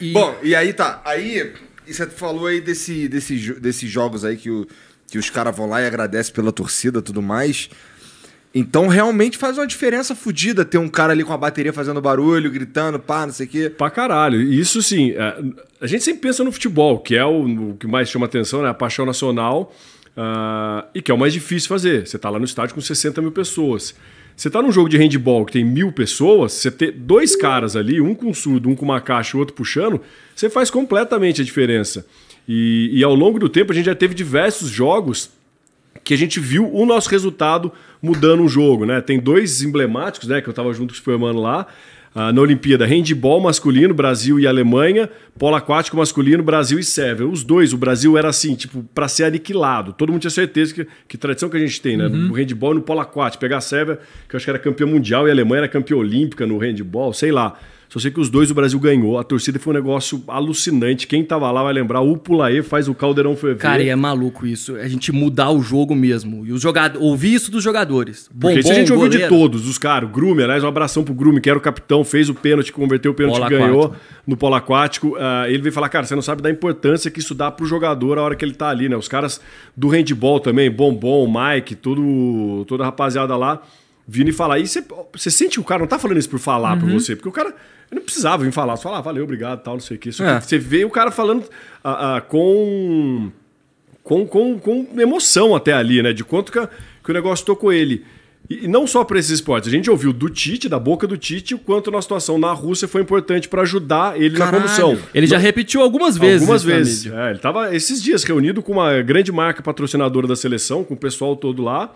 E... Bom, e aí tá. Aí você falou aí desse, desse, desses jogos aí que, o, que os caras vão lá e agradecem pela torcida tudo mais. Então realmente faz uma diferença fodida ter um cara ali com a bateria fazendo barulho, gritando, pá, não sei o quê. Pra caralho. Isso sim, é, a gente sempre pensa no futebol, que é o, o que mais chama atenção, né? A paixão nacional. Uh, e que é o mais difícil fazer. Você tá lá no estádio com 60 mil pessoas. Você tá num jogo de handball que tem mil pessoas, você ter dois caras ali, um com surdo, um com uma caixa e outro puxando, você faz completamente a diferença. E, e, ao longo do tempo a gente já teve diversos jogos que a gente viu o nosso resultado mudando o jogo, né? Tem dois emblemáticos, né? Que eu tava junto com o Supermano lá, ah, na Olimpíada, handball masculino, Brasil e Alemanha, polo aquático masculino, Brasil e Sérvia. Os dois, o Brasil era assim, tipo, para ser aniquilado. Todo mundo tinha certeza que, que tradição que a gente tem, né? Uhum. No handball e no polo aquático. Pegar a Sérvia, que eu acho que era campeã mundial, e a Alemanha era campeã olímpica no handball, sei lá. Só sei que os dois o Brasil ganhou. A torcida foi um negócio alucinante. Quem tava lá vai lembrar. O Pulaê faz o caldeirão ferver. Cara, e é maluco isso. A gente mudar o jogo mesmo. E os jogadores. Ouvir isso dos jogadores. Bom, Porque isso a gente ouviu de todos os caras. Grume, aliás, um abração pro Grume, que era o capitão, fez o pênalti, converteu o pênalti que ganhou no polo aquático. Uh, ele veio falar, cara, você não sabe da importância que isso dá pro jogador a hora que ele tá ali, né? Os caras do handball também, Bombom, Mike, todo, toda a rapaziada lá vindo e falar. E você, você sente que o cara não tá falando isso por falar uhum. você, porque o cara não precisava vir falar, só falar, ah, valeu, obrigado, tal, não sei o quê. Só é. que você vê o cara falando ah, ah, com, com, com, com emoção até ali, né? De quanto que, que o negócio tocou ele. E, e não só para esses esportes, a gente ouviu do Tite, da boca do Tite, o quanto na situação na Rússia foi importante para ajudar ele Caralho. na condução. Ele já não, repetiu algumas vezes. Algumas vezes. É, ele estava esses dias reunido com uma grande marca patrocinadora da seleção, com o pessoal todo lá.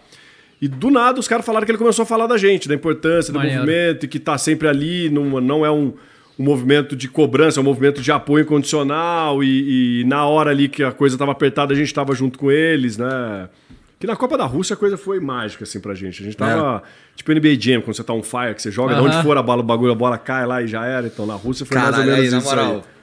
E do nada os caras falaram que ele começou a falar da gente, da importância do Maneiro. movimento e que tá sempre ali, não, não é um, um movimento de cobrança, é um movimento de apoio incondicional. E, e na hora ali que a coisa tava apertada, a gente tava junto com eles, né? Que na Copa da Rússia a coisa foi mágica, assim, pra gente. A gente tava. É. Tipo NBA Jam, quando você tá on fire, que você joga, uh -huh. de onde for a bala, o bagulho, a bola cai lá e já era. Então na Rússia foi Caralho, mais ou menos aí, isso. Na moral. Aí.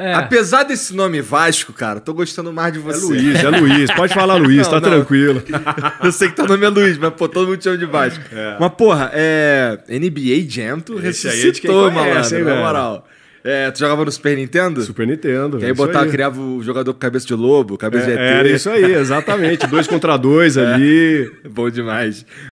É. Apesar desse nome Vasco, cara, tô gostando mais de é você. É Luiz, é Luiz. Pode falar Luiz, não, tá não. tranquilo. Eu sei que teu nome é Luiz, mas pô, todo mundo te chama de Vasco. É. Mas, porra, é... NBA Jam, tu Esse é ressuscitou, é malandro, na moral. É, tu jogava no Super Nintendo? Super Nintendo. Que é aí botava, aí. criava o jogador com cabeça de lobo, cabeça é, de ET. Era isso aí, exatamente. dois contra dois ali. Bom demais.